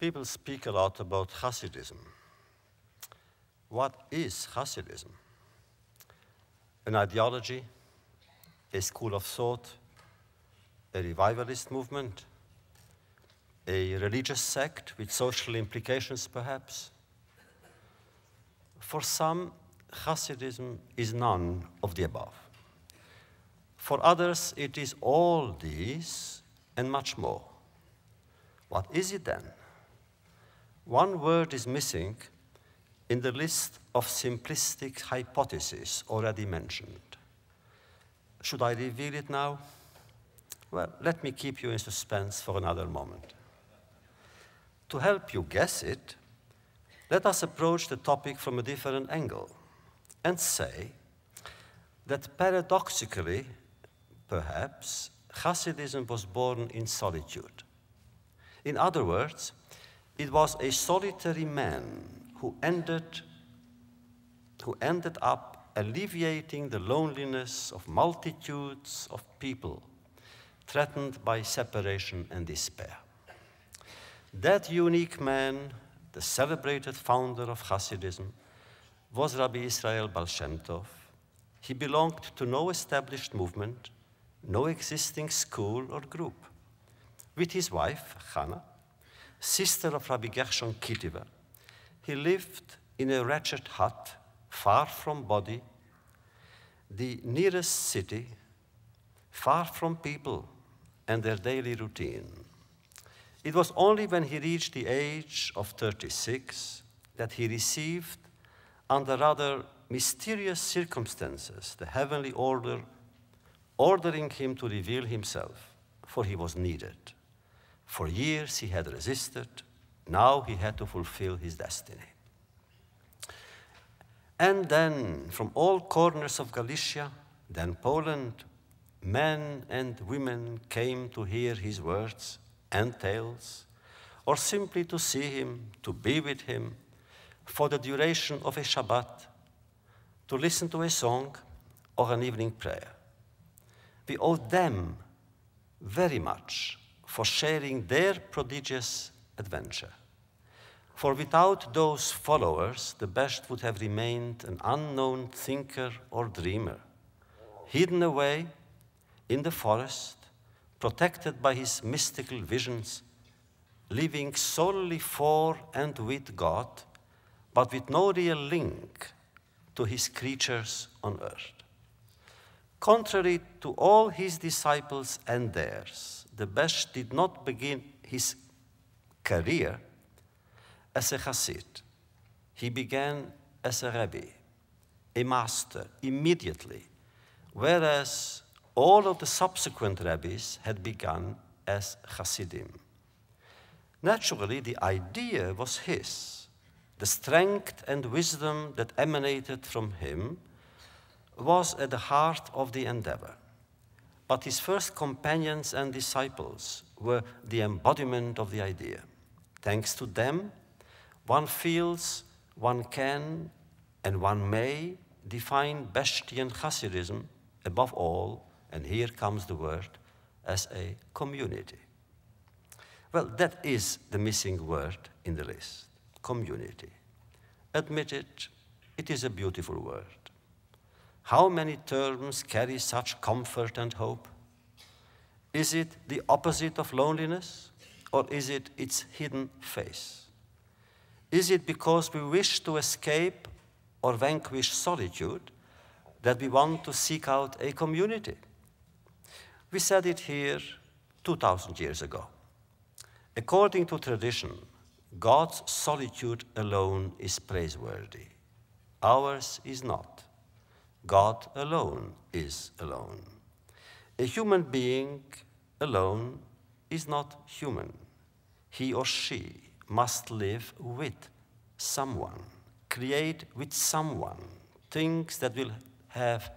people speak a lot about Hasidism. What is Hasidism? An ideology, a school of thought, a revivalist movement, a religious sect with social implications perhaps. For some, Hasidism is none of the above. For others, it is all these and much more. What is it then? one word is missing in the list of simplistic hypotheses already mentioned. Should I reveal it now? Well, let me keep you in suspense for another moment. To help you guess it, let us approach the topic from a different angle and say that paradoxically, perhaps, Hasidism was born in solitude. In other words, it was a solitary man who ended, who ended up alleviating the loneliness of multitudes of people threatened by separation and despair. That unique man, the celebrated founder of Hasidism, was Rabbi Israel Balshemtov. He belonged to no established movement, no existing school or group. With his wife, Hannah, sister of Rabbi Gershon Kittiver. He lived in a wretched hut far from body, the nearest city, far from people and their daily routine. It was only when he reached the age of 36 that he received, under rather mysterious circumstances, the heavenly order ordering him to reveal himself, for he was needed. For years he had resisted. Now he had to fulfill his destiny. And then, from all corners of Galicia, then Poland, men and women came to hear his words and tales, or simply to see him, to be with him, for the duration of a Shabbat, to listen to a song or an evening prayer. We owe them very much for sharing their prodigious adventure. For without those followers, the best would have remained an unknown thinker or dreamer, hidden away in the forest, protected by his mystical visions, living solely for and with God, but with no real link to his creatures on earth. Contrary to all his disciples and theirs, the Besh did not begin his career as a Hasid. He began as a Rabbi, a master, immediately, whereas all of the subsequent rabbis had begun as Hasidim. Naturally, the idea was his. The strength and wisdom that emanated from him was at the heart of the endeavor. But his first companions and disciples were the embodiment of the idea. Thanks to them, one feels, one can, and one may define Beshtian Hasidism above all, and here comes the word, as a community. Well, that is the missing word in the list community. Admit it, it is a beautiful word. How many terms carry such comfort and hope? Is it the opposite of loneliness, or is it its hidden face? Is it because we wish to escape or vanquish solitude that we want to seek out a community? We said it here 2,000 years ago. According to tradition, God's solitude alone is praiseworthy. Ours is not. God alone is alone. A human being alone is not human. He or she must live with someone, create with someone things that will have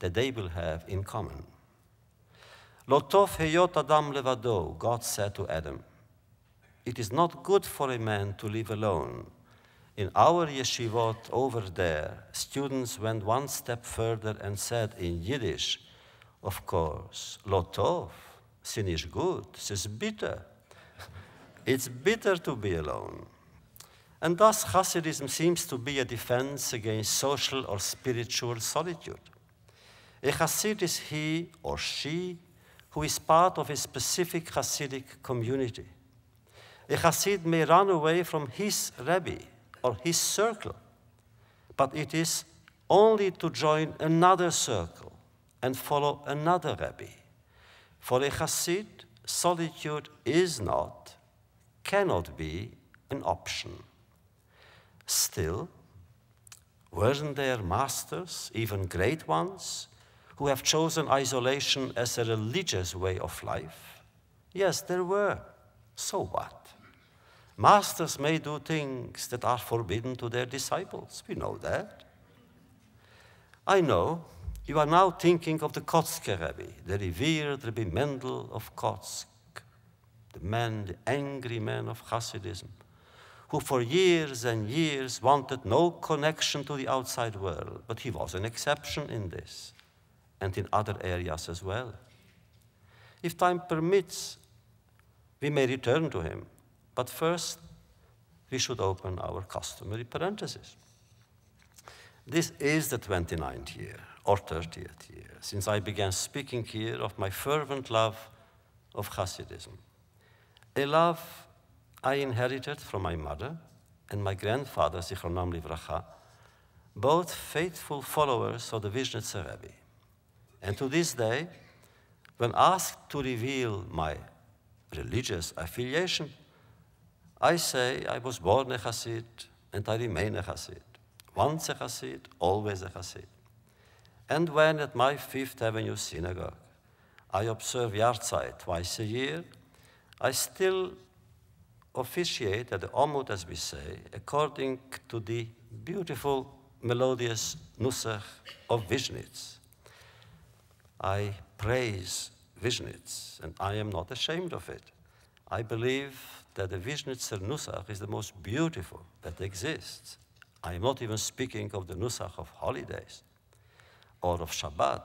that they will have in common. Lotov heyot Adam levado, God said to Adam, it is not good for a man to live alone. In our yeshivot over there, students went one step further and said in Yiddish, of course, lotov, sin is good, is bitter. it's bitter to be alone. And thus Hasidism seems to be a defense against social or spiritual solitude. A Hasid is he or she who is part of a specific Hasidic community. A Hasid may run away from his Rebbe or his circle, but it is only to join another circle and follow another rabbi. For a Hasid, solitude is not, cannot be, an option. Still, weren't there masters, even great ones, who have chosen isolation as a religious way of life? Yes, there were. So what? Masters may do things that are forbidden to their disciples. We know that. I know you are now thinking of the Kotsk Rebbe, the revered Rebbe Mendel of Kotsk, the man, the angry man of Hasidism, who for years and years wanted no connection to the outside world, but he was an exception in this and in other areas as well. If time permits, we may return to him but first, we should open our customary parenthesis. This is the 29th year, or 30th year, since I began speaking here of my fervent love of Hasidism, a love I inherited from my mother and my grandfather, Zichronom Livracha, both faithful followers of the Vishnitsa Rebbe. And to this day, when asked to reveal my religious affiliation, I say I was born a Hasid and I remain a Hasid. Once a Hasid, always a Hasid. And when at my Fifth Avenue synagogue I observe Yahrzeit twice a year, I still officiate at the Omud, as we say, according to the beautiful melodious Nusach of Vishnitz. I praise Vishnitz, and I am not ashamed of it. I believe that the Vishnitzer Nusach is the most beautiful that exists. I am not even speaking of the Nusach of holidays or of Shabbat,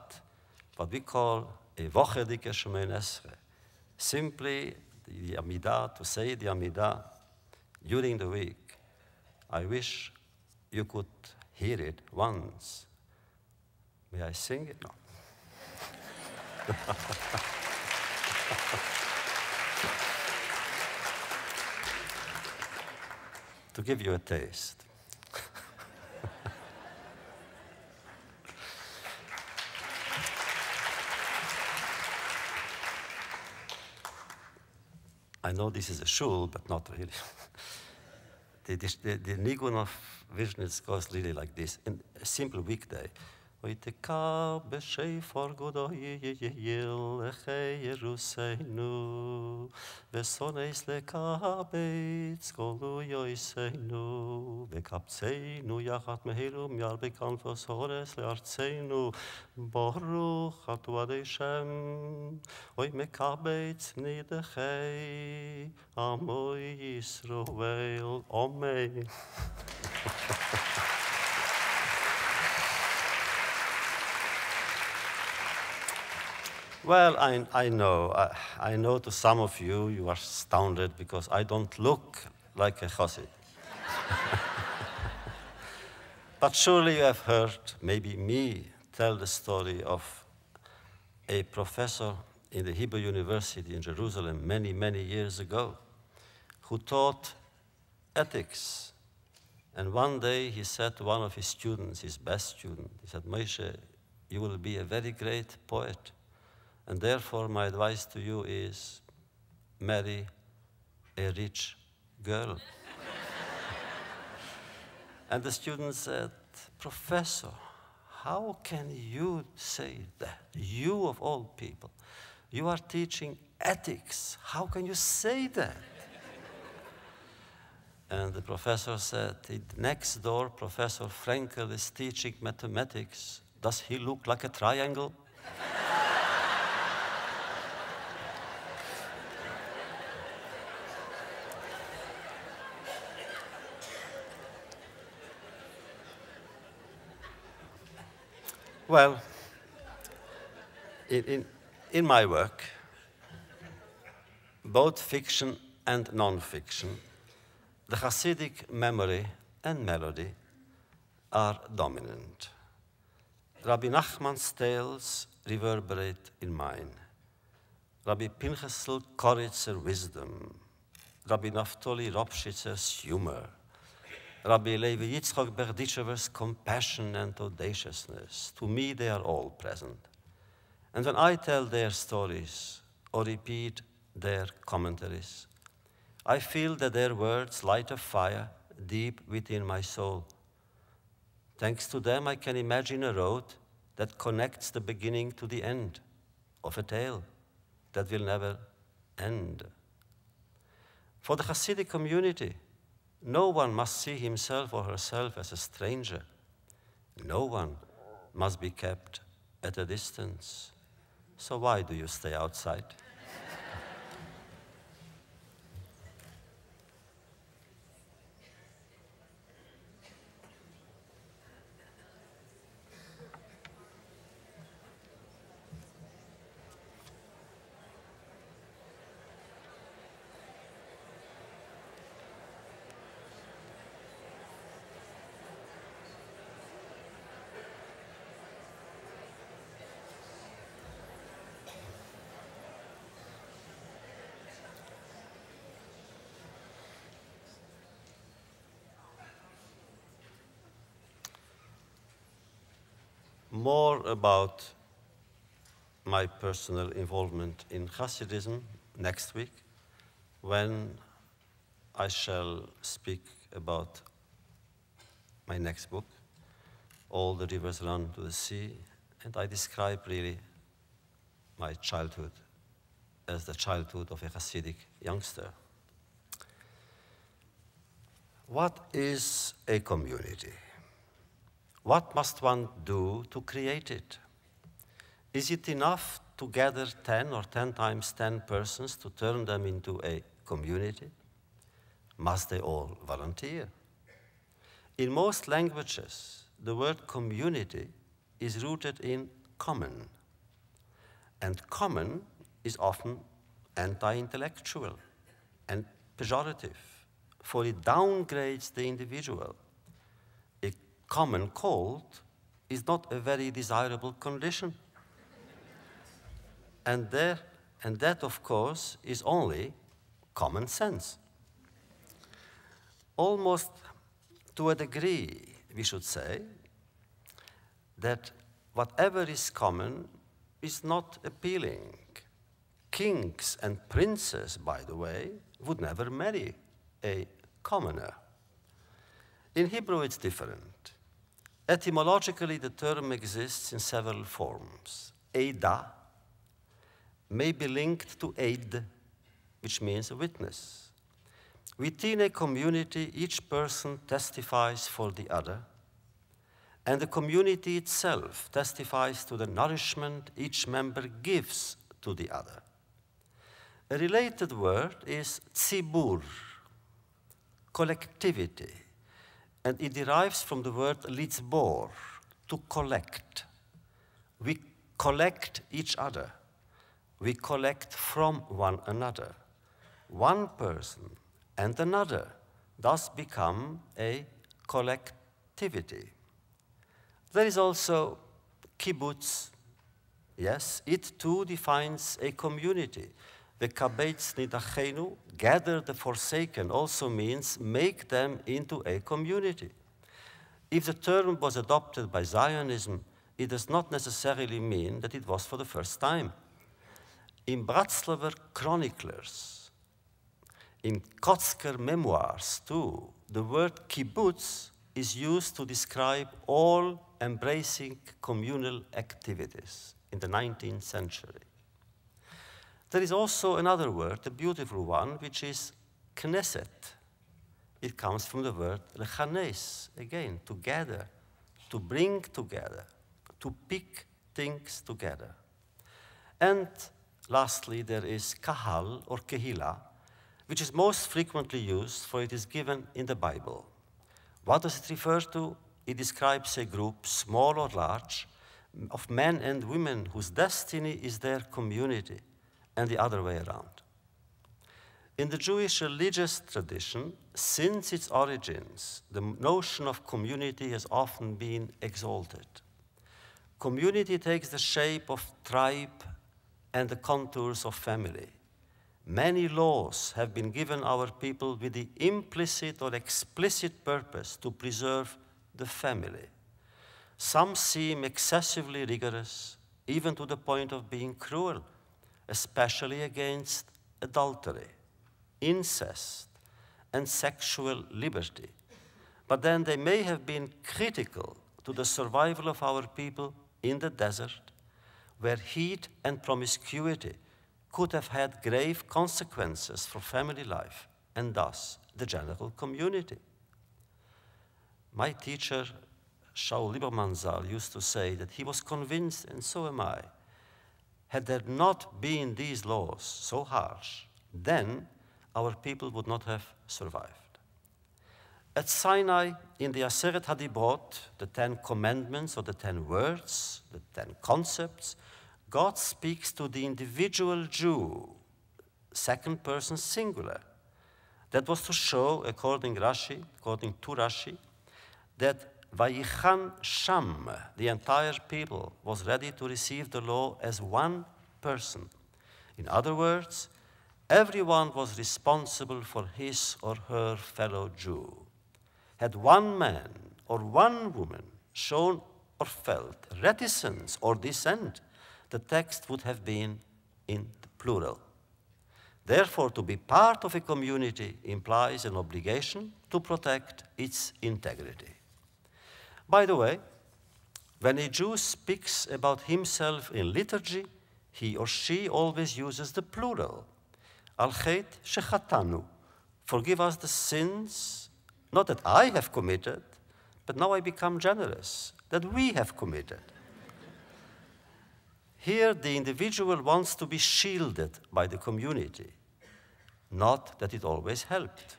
what we call a Vochedike Shemen Esre, simply the Amidah, to say the Amidah during the week. I wish you could hear it once. May I sing it? now? to give you a taste. I know this is a shul, but not really. the, the, the, the Nigunov goes really like this. In a simple weekday, Oy te ka be shey for goday ye ye ye le khay rusay nu ve son eis le ka be tskolu yo eis nu ve kap tsay nu ya khat me hero me al be kan to sores le nu boru oy me ka be ts ni de amoy vel Well, I, I know. I, I, know to some of you, you are astounded because I don't look like a Chassid. but surely you have heard maybe me tell the story of a professor in the Hebrew University in Jerusalem many, many years ago who taught ethics. And one day he said to one of his students, his best student, he said, Moshe, you will be a very great poet and therefore, my advice to you is marry a rich girl. and the student said, Professor, how can you say that? You of all people, you are teaching ethics. How can you say that? and the professor said, next door, Professor Frankel is teaching mathematics. Does he look like a triangle? Well, in, in my work, both fiction and non-fiction, the Hasidic memory and melody are dominant. Rabbi Nachman's tales reverberate in mine. Rabbi Pinchasel Koritzer wisdom. Rabbi Naftali Ropschitzer's humor. Rabbi Levi Yitzchok Berdichev's compassion and audaciousness. To me, they are all present. And when I tell their stories or repeat their commentaries, I feel that their words light a fire deep within my soul. Thanks to them, I can imagine a road that connects the beginning to the end of a tale that will never end. For the Hasidic community, no one must see himself or herself as a stranger. No one must be kept at a distance. So why do you stay outside? about my personal involvement in Hasidism next week when I shall speak about my next book, All the Rivers Run to the Sea, and I describe really my childhood as the childhood of a Hasidic youngster. What is a community? What must one do to create it? Is it enough to gather 10 or 10 times 10 persons to turn them into a community? Must they all volunteer? In most languages, the word community is rooted in common, and common is often anti intellectual and pejorative, for it downgrades the individual common cold is not a very desirable condition. and, there, and that, of course, is only common sense. Almost to a degree, we should say, that whatever is common is not appealing. Kings and princes, by the way, would never marry a commoner. In Hebrew, it's different. Etymologically, the term exists in several forms. Ada may be linked to aid, which means a witness. Within a community, each person testifies for the other, and the community itself testifies to the nourishment each member gives to the other. A related word is tzibur, collectivity, and it derives from the word litzbor, to collect. We collect each other. We collect from one another. One person and another thus become a collectivity. There is also kibbutz. Yes, it too defines a community. The Bekabets nidachenu, gather the forsaken, also means make them into a community. If the term was adopted by Zionism, it does not necessarily mean that it was for the first time. In Bratislava chroniclers, in Kotzker memoirs too, the word kibbutz is used to describe all embracing communal activities in the 19th century. There is also another word, a beautiful one, which is Knesset. It comes from the word lechanes, again, to gather, to bring together, to pick things together. And lastly, there is kahal or kehila, which is most frequently used, for it is given in the Bible. What does it refer to? It describes a group, small or large, of men and women whose destiny is their community and the other way around. In the Jewish religious tradition, since its origins, the notion of community has often been exalted. Community takes the shape of tribe and the contours of family. Many laws have been given our people with the implicit or explicit purpose to preserve the family. Some seem excessively rigorous, even to the point of being cruel especially against adultery, incest, and sexual liberty. But then they may have been critical to the survival of our people in the desert, where heat and promiscuity could have had grave consequences for family life and thus the general community. My teacher, Shaul Liebermanzal, used to say that he was convinced, and so am I, had there not been these laws so harsh, then our people would not have survived. At Sinai, in the Aseret Hadibot, the Ten Commandments or the Ten Words, the Ten Concepts, God speaks to the individual Jew, second person singular. That was to show, according Rashi, according to Rashi, that Vayichan Sham, the entire people, was ready to receive the law as one person. In other words, everyone was responsible for his or her fellow Jew. Had one man or one woman shown or felt reticence or dissent, the text would have been in the plural. Therefore, to be part of a community implies an obligation to protect its integrity. By the way, when a Jew speaks about himself in liturgy, he or she always uses the plural. al Shechatanu. Forgive us the sins, not that I have committed, but now I become generous, that we have committed. Here, the individual wants to be shielded by the community, not that it always helped.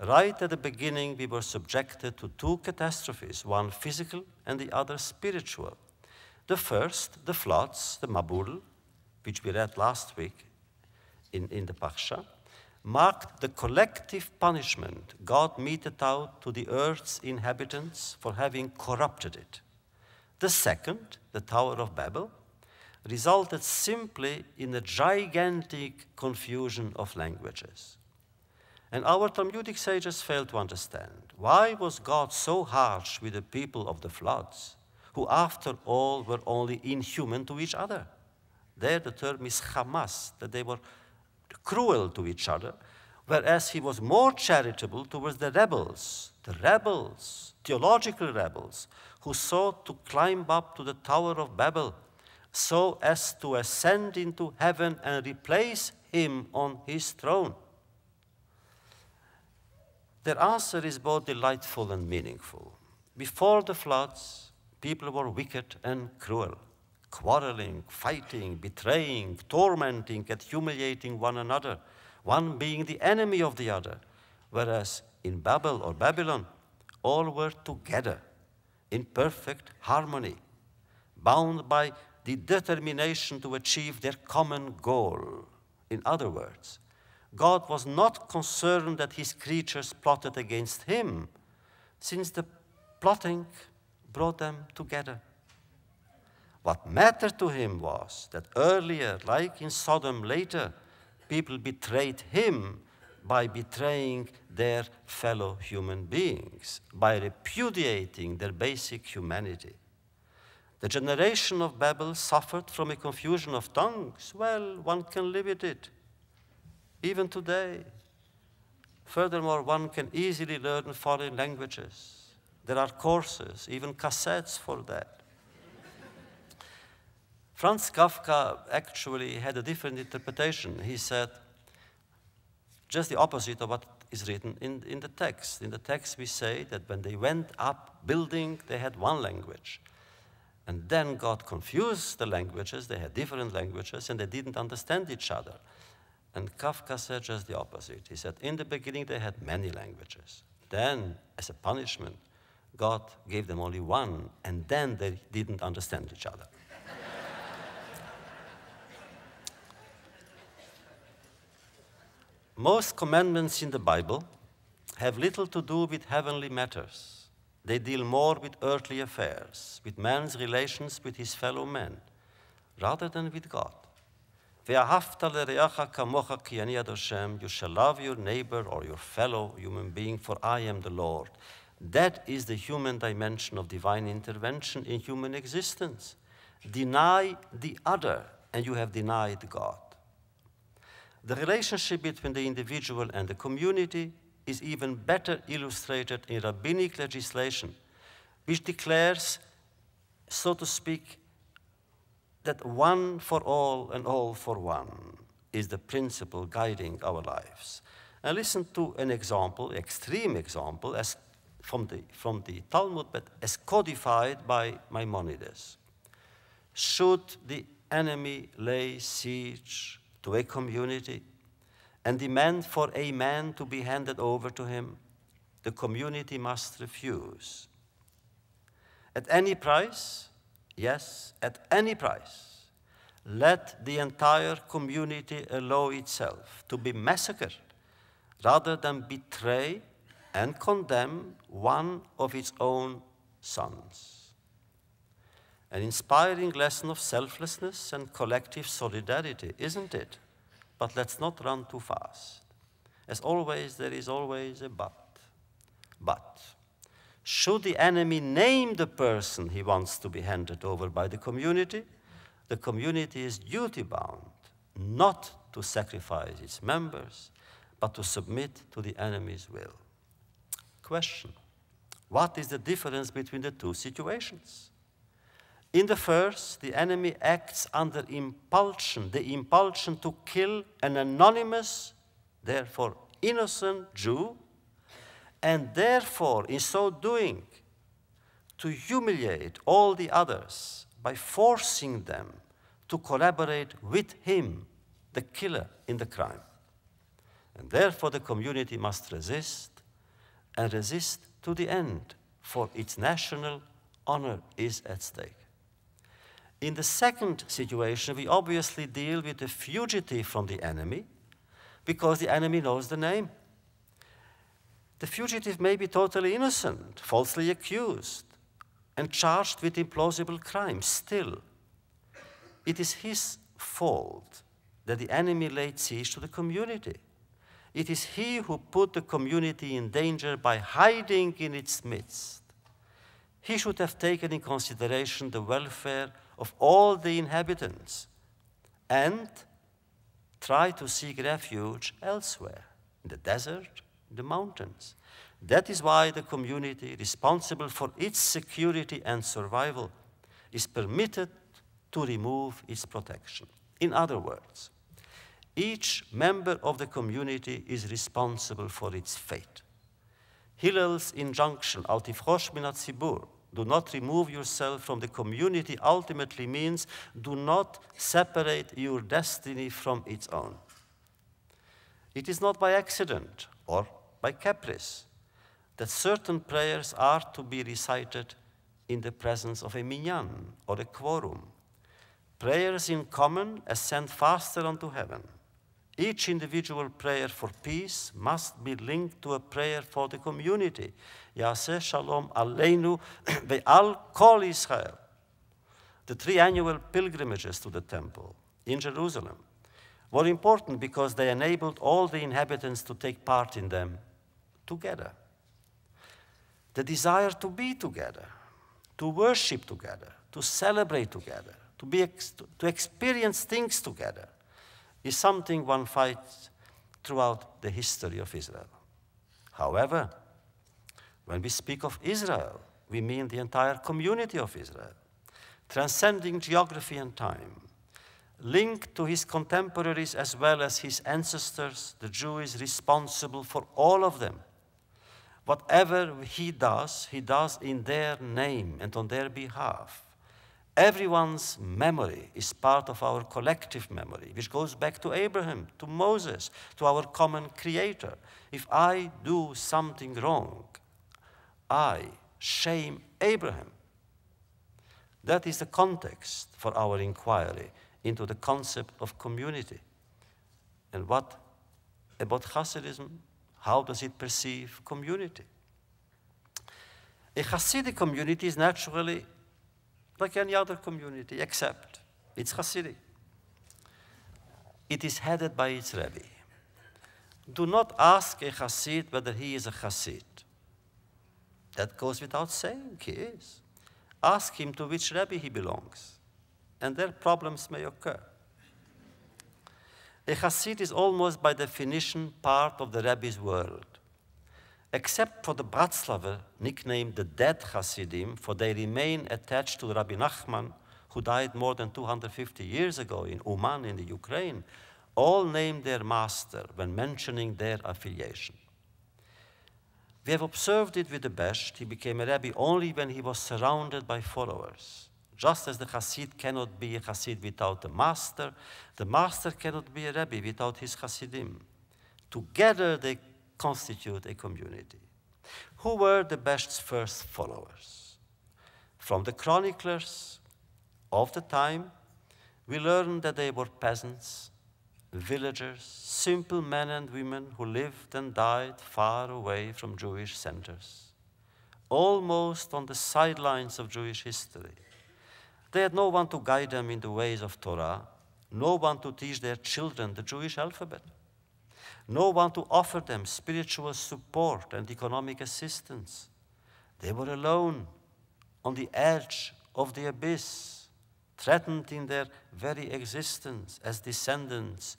Right at the beginning, we were subjected to two catastrophes, one physical and the other spiritual. The first, the floods, the Mabul, which we read last week in, in the Parsha, marked the collective punishment God meted out to the earth's inhabitants for having corrupted it. The second, the Tower of Babel, resulted simply in a gigantic confusion of languages. And our Talmudic sages failed to understand. Why was God so harsh with the people of the floods, who after all were only inhuman to each other? There the term is Hamas, that they were cruel to each other, whereas he was more charitable towards the rebels, the rebels, theological rebels, who sought to climb up to the Tower of Babel so as to ascend into heaven and replace him on his throne. Their answer is both delightful and meaningful. Before the floods, people were wicked and cruel, quarreling, fighting, betraying, tormenting, and humiliating one another, one being the enemy of the other. Whereas in Babel or Babylon, all were together in perfect harmony, bound by the determination to achieve their common goal. In other words, God was not concerned that his creatures plotted against him, since the plotting brought them together. What mattered to him was that earlier, like in Sodom later, people betrayed him by betraying their fellow human beings, by repudiating their basic humanity. The generation of Babel suffered from a confusion of tongues. Well, one can live with it even today. Furthermore, one can easily learn foreign languages. There are courses, even cassettes for that. Franz Kafka actually had a different interpretation. He said just the opposite of what is written in, in the text. In the text, we say that when they went up building, they had one language. And then God confused the languages, they had different languages, and they didn't understand each other. And Kafka said just the opposite. He said, In the beginning, they had many languages. Then, as a punishment, God gave them only one, and then they didn't understand each other. Most commandments in the Bible have little to do with heavenly matters. They deal more with earthly affairs, with man's relations with his fellow men, rather than with God. You shall love your neighbor or your fellow human being, for I am the Lord. That is the human dimension of divine intervention in human existence. Deny the other, and you have denied God. The relationship between the individual and the community is even better illustrated in rabbinic legislation, which declares, so to speak, that one for all and all for one is the principle guiding our lives. And listen to an example, extreme example, as from the, from the Talmud, but as codified by Maimonides. Should the enemy lay siege to a community and demand for a man to be handed over to him, the community must refuse. At any price, Yes, at any price, let the entire community allow itself to be massacred rather than betray and condemn one of its own sons. An inspiring lesson of selflessness and collective solidarity, isn't it? But let's not run too fast. As always, there is always a but. But. Should the enemy name the person he wants to be handed over by the community, the community is duty bound not to sacrifice its members, but to submit to the enemy's will. Question What is the difference between the two situations? In the first, the enemy acts under impulsion, the impulsion to kill an anonymous, therefore innocent Jew and therefore, in so doing, to humiliate all the others by forcing them to collaborate with him, the killer, in the crime. And therefore, the community must resist and resist to the end, for its national honor is at stake. In the second situation, we obviously deal with the fugitive from the enemy because the enemy knows the name the fugitive may be totally innocent, falsely accused, and charged with implausible crimes. Still, it is his fault that the enemy laid siege to the community. It is he who put the community in danger by hiding in its midst. He should have taken in consideration the welfare of all the inhabitants and try to seek refuge elsewhere, in the desert, the mountains. That is why the community responsible for its security and survival is permitted to remove its protection. In other words, each member of the community is responsible for its fate. Hillel's injunction, Altifrosh minat Sibur, do not remove yourself from the community, ultimately means do not separate your destiny from its own. It is not by accident or by Caprice that certain prayers are to be recited in the presence of a minyan or a quorum. Prayers in common ascend faster unto heaven. Each individual prayer for peace must be linked to a prayer for the community. Yaseh Shalom Aleinu Ve'al Kol Israel. The three annual pilgrimages to the temple in Jerusalem were important because they enabled all the inhabitants to take part in them together, the desire to be together, to worship together, to celebrate together, to, be ex to experience things together, is something one finds throughout the history of Israel. However, when we speak of Israel, we mean the entire community of Israel, transcending geography and time, linked to his contemporaries as well as his ancestors, the Jew is responsible for all of them, Whatever he does, he does in their name and on their behalf. Everyone's memory is part of our collective memory, which goes back to Abraham, to Moses, to our common creator. If I do something wrong, I shame Abraham. That is the context for our inquiry into the concept of community and what about Hasidism how does it perceive community? A Hasidic community is naturally like any other community, except it's Hasidic. It is headed by its Rebbe. Do not ask a Hasid whether he is a Hasid. That goes without saying, he is. Ask him to which Rebbe he belongs, and their problems may occur. A Hasid is almost by definition part of the rabbi's world. Except for the Bratslaver, nicknamed the dead Hasidim, for they remain attached to Rabbi Nachman, who died more than 250 years ago in Uman in the Ukraine, all name their master when mentioning their affiliation. We have observed it with the Besht. He became a rabbi only when he was surrounded by followers. Just as the Hasid cannot be a Hasid without the master, the master cannot be a Rebbe without his Hasidim. Together they constitute a community. Who were the best's first followers? From the chroniclers of the time, we learn that they were peasants, villagers, simple men and women who lived and died far away from Jewish centers, almost on the sidelines of Jewish history. They had no one to guide them in the ways of Torah, no one to teach their children the Jewish alphabet, no one to offer them spiritual support and economic assistance. They were alone, on the edge of the abyss, threatened in their very existence as descendants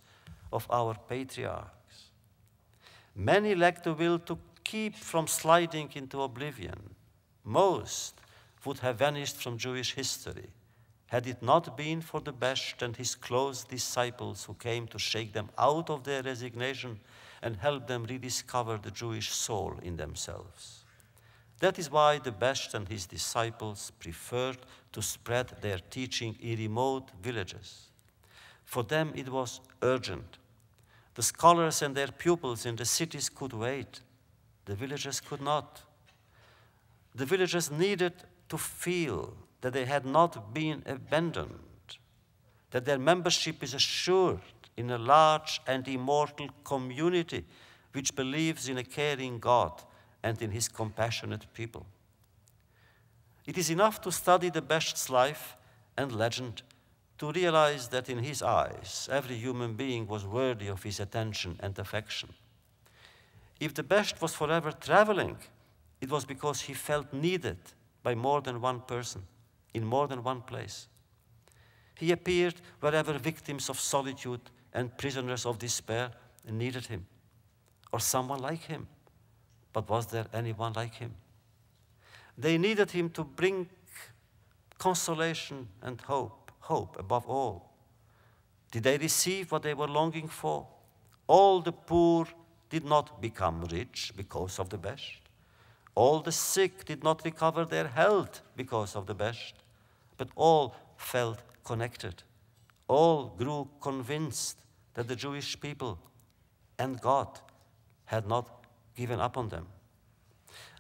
of our patriarchs. Many lacked the will to keep from sliding into oblivion. Most would have vanished from Jewish history had it not been for the Besht and his close disciples who came to shake them out of their resignation and help them rediscover the Jewish soul in themselves. That is why the Besht and his disciples preferred to spread their teaching in remote villages. For them it was urgent. The scholars and their pupils in the cities could wait. The villagers could not. The villagers needed to feel that they had not been abandoned, that their membership is assured in a large and immortal community which believes in a caring God and in his compassionate people. It is enough to study the best's life and legend to realize that in his eyes, every human being was worthy of his attention and affection. If the best was forever traveling, it was because he felt needed by more than one person in more than one place. He appeared wherever victims of solitude and prisoners of despair needed him, or someone like him. But was there anyone like him? They needed him to bring consolation and hope, hope above all. Did they receive what they were longing for? All the poor did not become rich because of the best. All the sick did not recover their health because of the best, but all felt connected. All grew convinced that the Jewish people and God had not given up on them.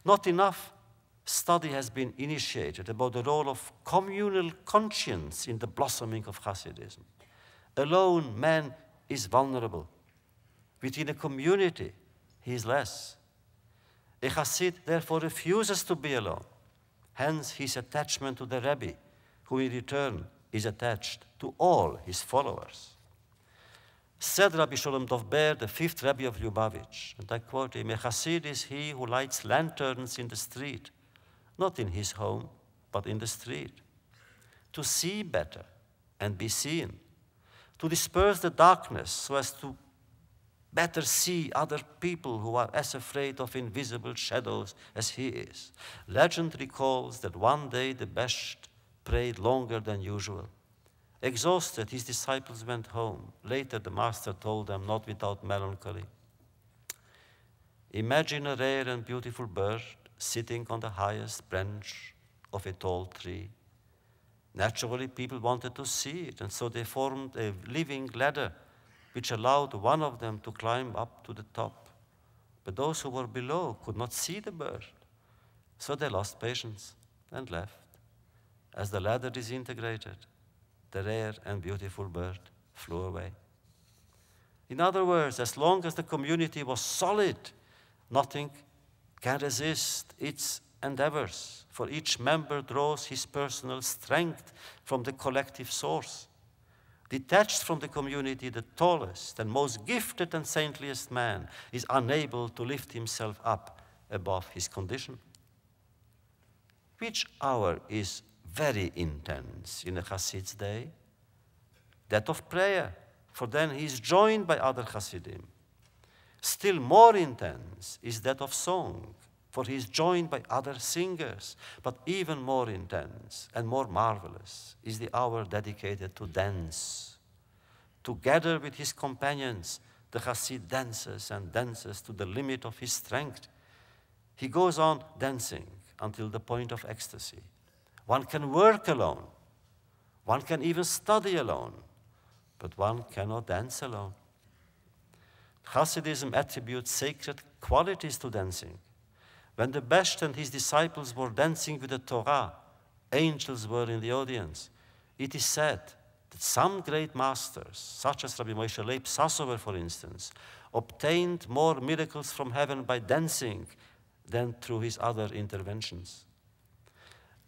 Not enough study has been initiated about the role of communal conscience in the blossoming of Hasidism. Alone, man is vulnerable. Within a community, he is less. The Chassid therefore refuses to be alone. Hence his attachment to the Rebbe, who in return is attached to all his followers. Said Rabbi Sholem Dovber, the fifth Rebbe of Lubavitch, and I quote him, a Hasid is he who lights lanterns in the street, not in his home, but in the street, to see better and be seen, to disperse the darkness so as to better see other people who are as afraid of invisible shadows as he is. Legend recalls that one day the best prayed longer than usual. Exhausted, his disciples went home. Later, the master told them, not without melancholy Imagine a rare and beautiful bird sitting on the highest branch of a tall tree. Naturally, people wanted to see it, and so they formed a living ladder which allowed one of them to climb up to the top. But those who were below could not see the bird, so they lost patience and left. As the ladder disintegrated, the rare and beautiful bird flew away. In other words, as long as the community was solid, nothing can resist its endeavors, for each member draws his personal strength from the collective source. Detached from the community, the tallest and most gifted and saintliest man is unable to lift himself up above his condition. Which hour is very intense in a Hasid's day? That of prayer, for then he is joined by other Hasidim. Still more intense is that of song, for he is joined by other singers. But even more intense and more marvelous is the hour dedicated to dance. Together with his companions, the Hasid dances and dances to the limit of his strength. He goes on dancing until the point of ecstasy. One can work alone. One can even study alone. But one cannot dance alone. Hasidism attributes sacred qualities to dancing when the Besht and his disciples were dancing with the Torah, angels were in the audience. It is said that some great masters, such as Rabbi Moshe Leib Sassover, for instance, obtained more miracles from heaven by dancing than through his other interventions.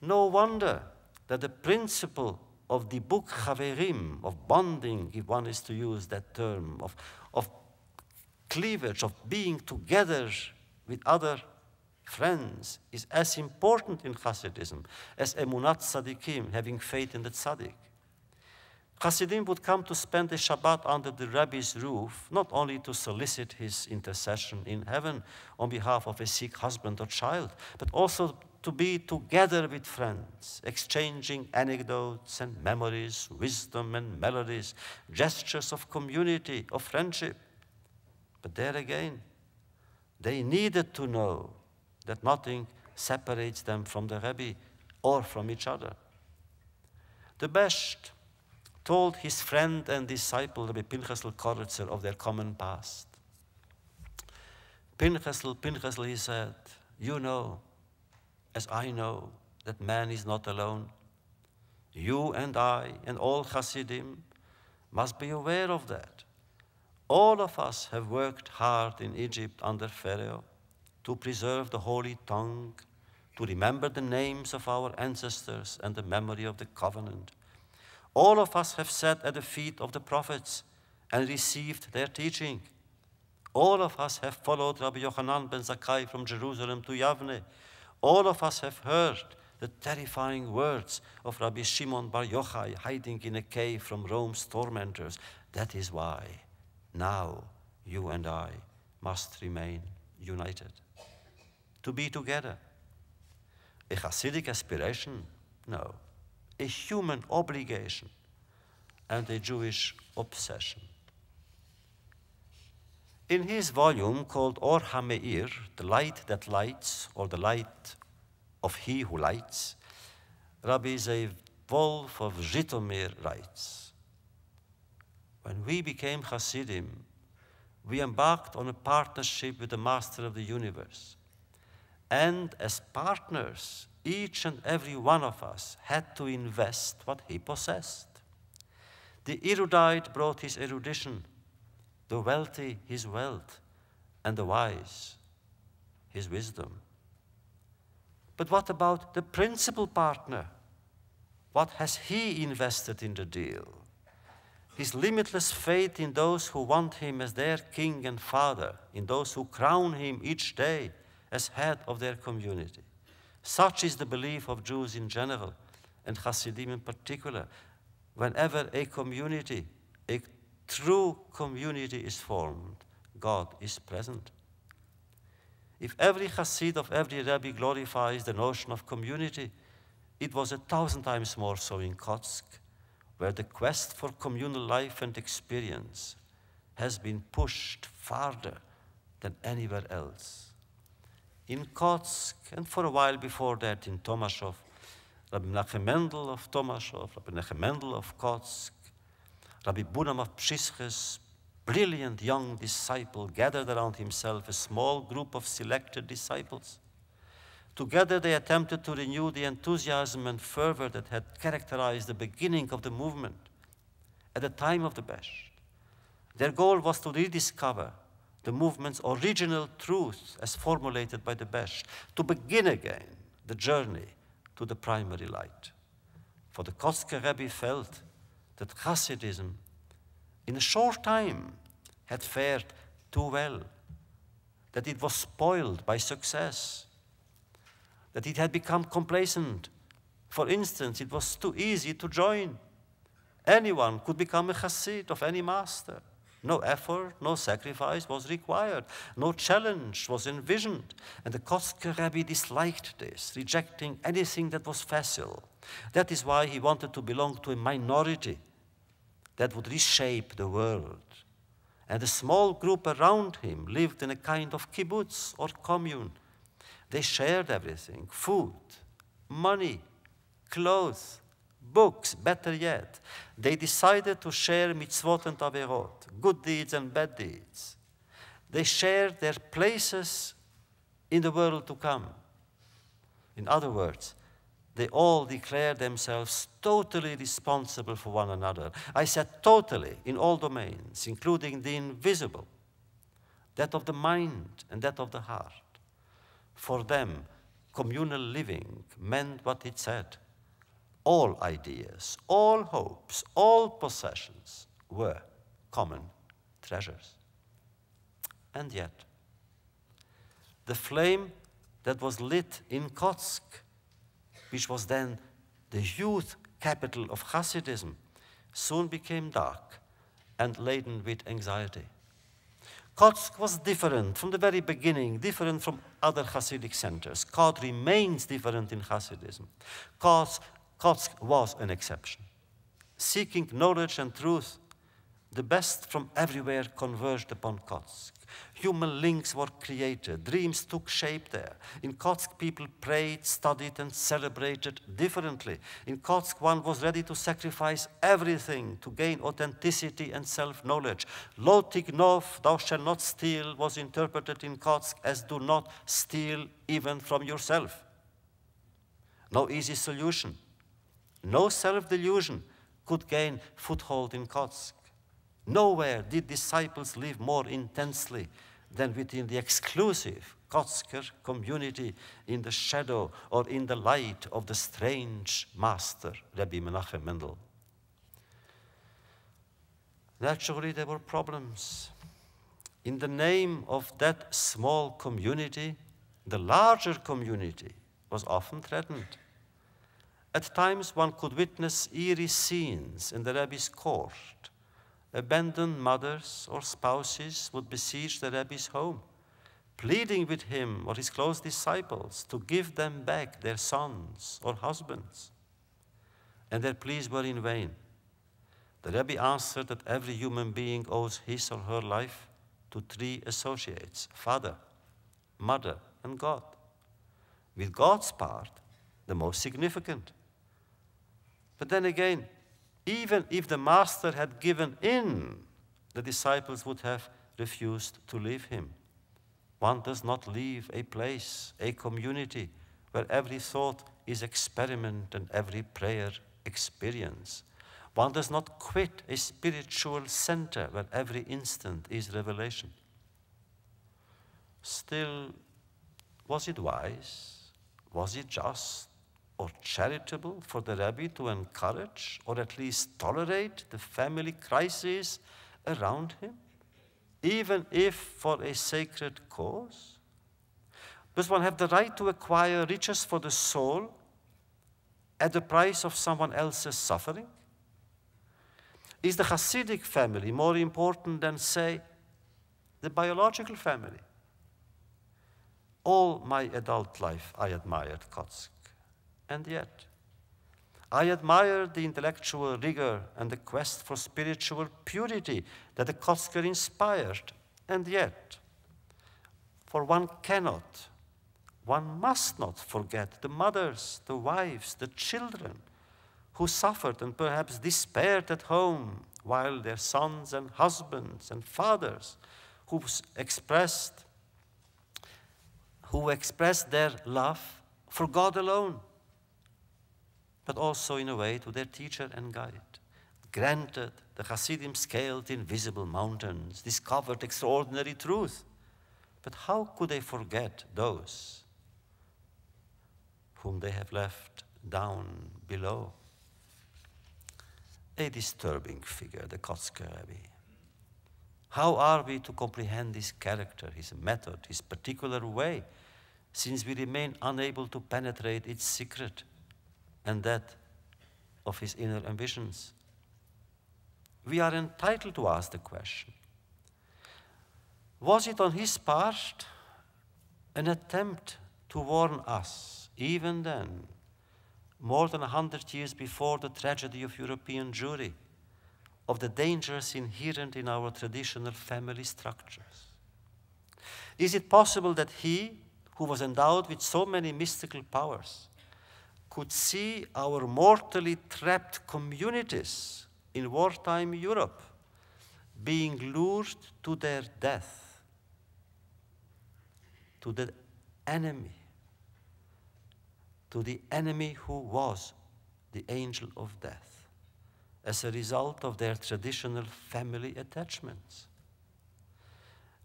No wonder that the principle of the book Chaverim, of bonding, if one is to use that term, of, of cleavage, of being together with other friends is as important in Hasidism as emunat tzaddikim, having faith in the tzaddik. Hasidim would come to spend the Shabbat under the rabbi's roof, not only to solicit his intercession in heaven on behalf of a sick husband or child, but also to be together with friends, exchanging anecdotes and memories, wisdom and melodies, gestures of community, of friendship. But there again, they needed to know that nothing separates them from the Rebbe or from each other. The best told his friend and disciple, Rabbi Pinchasl Koretzer, of their common past. Pinchas Pinchasl, he said, you know, as I know, that man is not alone. You and I and all Hasidim must be aware of that. All of us have worked hard in Egypt under Pharaoh to preserve the holy tongue, to remember the names of our ancestors and the memory of the covenant. All of us have sat at the feet of the prophets and received their teaching. All of us have followed Rabbi Yochanan ben Zakkai from Jerusalem to Yavne. All of us have heard the terrifying words of Rabbi Shimon bar Yochai hiding in a cave from Rome's tormentors. That is why now you and I must remain united to be together. A Hasidic aspiration? No. A human obligation and a Jewish obsession. In his volume called Or HaMeir, The Light That Lights, or The Light of He Who Lights, Rabbi Zev Wolf of Zhitomir writes, When we became Hasidim, we embarked on a partnership with the Master of the Universe and as partners, each and every one of us had to invest what he possessed. The erudite brought his erudition, the wealthy his wealth, and the wise his wisdom. But what about the principal partner? What has he invested in the deal? His limitless faith in those who want him as their king and father, in those who crown him each day as head of their community. Such is the belief of Jews in general and Hasidim in particular. Whenever a community, a true community is formed, God is present. If every Hasid of every Rebbe glorifies the notion of community, it was a thousand times more so in Kotsk, where the quest for communal life and experience has been pushed farther than anywhere else in Kotsk, and for a while before that in Tomashov, Rabbi Menachem Mendel of Tomashov, Rabbi Menachem Mendel of Kotsk, Rabbi Bunam of Pshishkes, brilliant young disciple, gathered around himself a small group of selected disciples. Together they attempted to renew the enthusiasm and fervor that had characterized the beginning of the movement at the time of the Bash. Their goal was to rediscover the movement's original truth as formulated by the Besh, to begin again the journey to the primary light. For the Kotzke Rebbe felt that Hasidism, in a short time, had fared too well, that it was spoiled by success, that it had become complacent. For instance, it was too easy to join. Anyone could become a Hasid of any master. No effort, no sacrifice was required. No challenge was envisioned. And the Kostka Rebbe disliked this, rejecting anything that was facile. That is why he wanted to belong to a minority that would reshape the world. And the small group around him lived in a kind of kibbutz or commune. They shared everything food, money, clothes, books, better yet, they decided to share mitzvot and averot, good deeds and bad deeds. They shared their places in the world to come. In other words, they all declared themselves totally responsible for one another. I said totally in all domains, including the invisible, that of the mind and that of the heart. For them, communal living meant what it said all ideas, all hopes, all possessions were common treasures. And yet, the flame that was lit in Kotsk, which was then the youth capital of Hasidism, soon became dark and laden with anxiety. Kotsk was different from the very beginning, different from other Hasidic centers. Kod remains different in Hasidism. Kotsk Kotsk was an exception. Seeking knowledge and truth, the best from everywhere converged upon Kotsk. Human links were created, dreams took shape there. In Kotsk, people prayed, studied, and celebrated differently. In Kotsk, one was ready to sacrifice everything to gain authenticity and self knowledge. Lotignov, thou shalt not steal, was interpreted in Kotsk as do not steal even from yourself. No easy solution. No self delusion could gain foothold in Kotsk. Nowhere did disciples live more intensely than within the exclusive Kotsker community in the shadow or in the light of the strange master, Rabbi Menachem Mendel. Naturally, there were problems. In the name of that small community, the larger community was often threatened. At times, one could witness eerie scenes in the rabbi's court. Abandoned mothers or spouses would besiege the rabbi's home, pleading with him or his close disciples to give them back their sons or husbands. And their pleas were in vain. The rabbi answered that every human being owes his or her life to three associates father, mother, and God. With God's part, the most significant. But then again, even if the master had given in, the disciples would have refused to leave him. One does not leave a place, a community, where every thought is experiment and every prayer experience. One does not quit a spiritual center where every instant is revelation. Still, was it wise? Was it just? or charitable for the rabbi to encourage or at least tolerate the family crisis around him, even if for a sacred cause? Does one have the right to acquire riches for the soul at the price of someone else's suffering? Is the Hasidic family more important than, say, the biological family? All my adult life I admired Kotzke. And yet, I admire the intellectual rigor and the quest for spiritual purity that the Kotzker inspired. And yet, for one cannot, one must not forget the mothers, the wives, the children who suffered and perhaps despaired at home while their sons and husbands and fathers who expressed who expressed their love for God alone but also in a way to their teacher and guide. Granted, the Hasidim scaled invisible mountains, discovered extraordinary truth, but how could they forget those whom they have left down below? A disturbing figure, the Kotzke Rebbe. How are we to comprehend his character, his method, his particular way, since we remain unable to penetrate its secret? and that of his inner ambitions. We are entitled to ask the question Was it on his part an attempt to warn us, even then, more than a hundred years before the tragedy of European Jewry, of the dangers inherent in our traditional family structures? Is it possible that he, who was endowed with so many mystical powers, could see our mortally trapped communities in wartime Europe being lured to their death, to the enemy, to the enemy who was the angel of death, as a result of their traditional family attachments.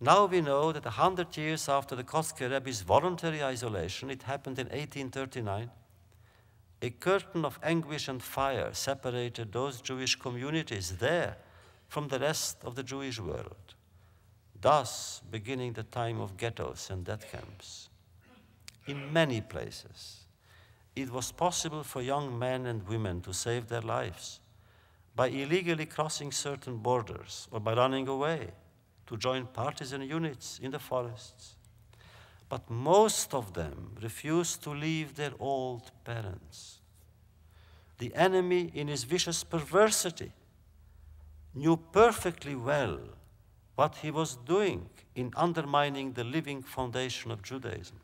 Now we know that 100 years after the Kotzke Rebbe's voluntary isolation, it happened in 1839, a curtain of anguish and fire separated those Jewish communities there from the rest of the Jewish world, thus beginning the time of ghettos and death camps. In many places, it was possible for young men and women to save their lives by illegally crossing certain borders or by running away to join partisan units in the forests. But most of them refused to leave their old parents the enemy in his vicious perversity knew perfectly well what he was doing in undermining the living foundation of Judaism.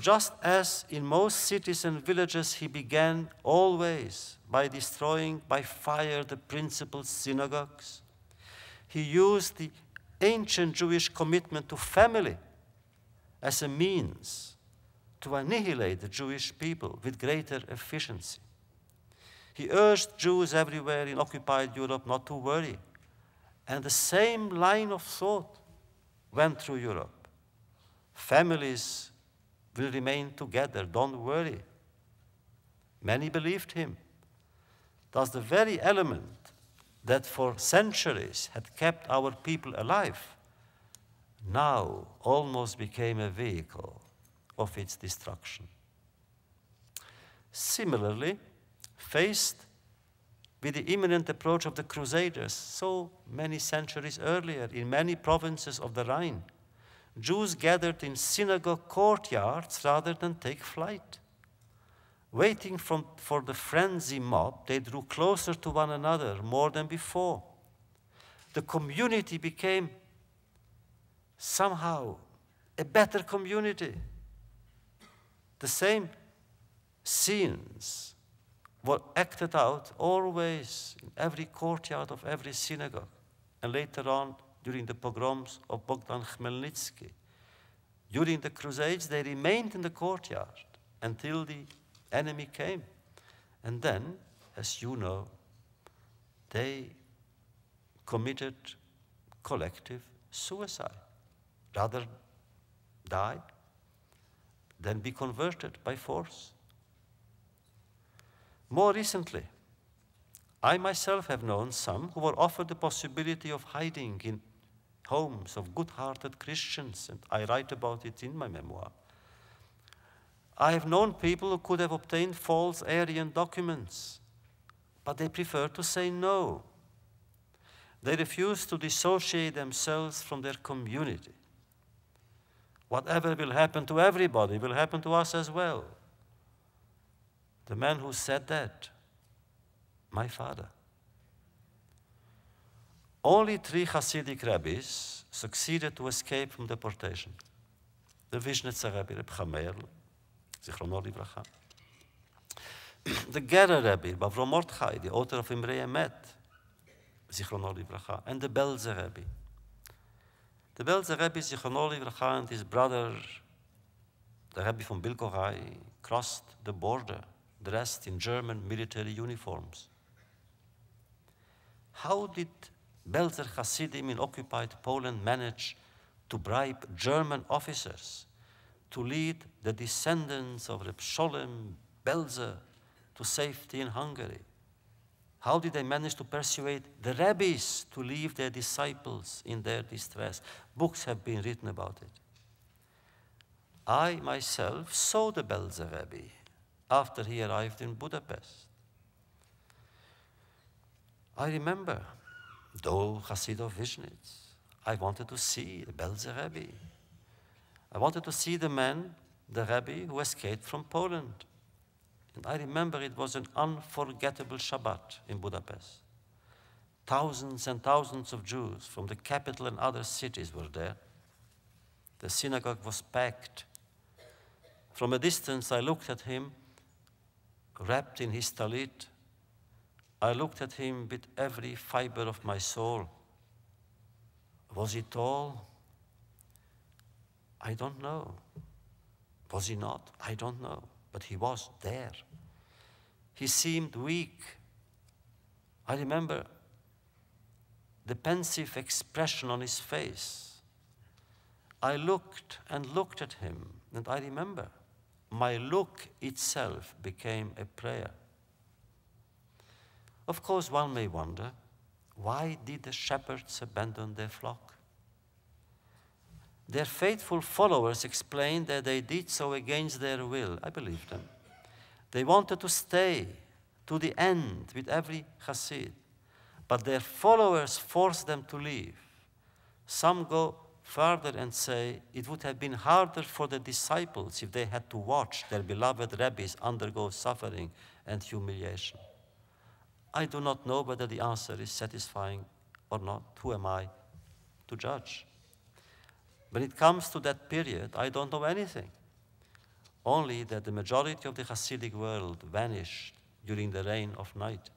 Just as in most cities and villages, he began always by destroying by fire the principal synagogues, he used the ancient Jewish commitment to family as a means to annihilate the Jewish people with greater efficiency. He urged Jews everywhere in occupied Europe not to worry. And the same line of thought went through Europe. Families will remain together, don't worry. Many believed him. Thus, the very element that for centuries had kept our people alive now almost became a vehicle of its destruction. Similarly, faced with the imminent approach of the Crusaders so many centuries earlier in many provinces of the Rhine, Jews gathered in synagogue courtyards rather than take flight. Waiting from, for the frenzy mob, they drew closer to one another more than before. The community became somehow a better community. The same scenes were acted out always in every courtyard of every synagogue, and later on during the pogroms of Bogdan Khmelnytsky. During the Crusades, they remained in the courtyard until the enemy came. And then, as you know, they committed collective suicide. Rather die than be converted by force. More recently, I myself have known some who were offered the possibility of hiding in homes of good hearted Christians, and I write about it in my memoir. I have known people who could have obtained false Aryan documents, but they preferred to say no. They refused to dissociate themselves from their community. Whatever will happen to everybody will happen to us as well. The man who said that, my father. Only three Hasidic rabbis succeeded to escape from deportation. The Vishnitsa Rabbi, Reb Chamer, Zichrono Livracha. The Gerer Rabbi, Bavro Mordechai, the author of Imre Emet, Zichrono Livracha, and the Belzer Rabbi. The Belzer Rabbi, Zichrono Livracha, and his brother, the Rabbi from Bilkorai, crossed the border dressed in German military uniforms. How did Belzer Hasidim in occupied Poland manage to bribe German officers to lead the descendants of Sholem Belzer to safety in Hungary? How did they manage to persuade the rabbis to leave their disciples in their distress? Books have been written about it. I myself saw the Belzer Rebbe after he arrived in Budapest. I remember, though Hasidov Vishnitz, I wanted to see the Belzer Rebbe. I wanted to see the man, the Rebbe, who escaped from Poland. And I remember it was an unforgettable Shabbat in Budapest. Thousands and thousands of Jews from the capital and other cities were there. The synagogue was packed. From a distance, I looked at him wrapped in his talit, I looked at him with every fiber of my soul. Was he tall? I don't know. Was he not? I don't know. But he was there. He seemed weak. I remember the pensive expression on his face. I looked and looked at him, and I remember my look itself became a prayer. Of course, one may wonder why did the shepherds abandon their flock? Their faithful followers explained that they did so against their will. I believe them. They wanted to stay to the end with every Hasid, but their followers forced them to leave. Some go further and say it would have been harder for the disciples if they had to watch their beloved rabbis undergo suffering and humiliation. I do not know whether the answer is satisfying or not. Who am I to judge? When it comes to that period, I don't know anything, only that the majority of the Hasidic world vanished during the reign of night.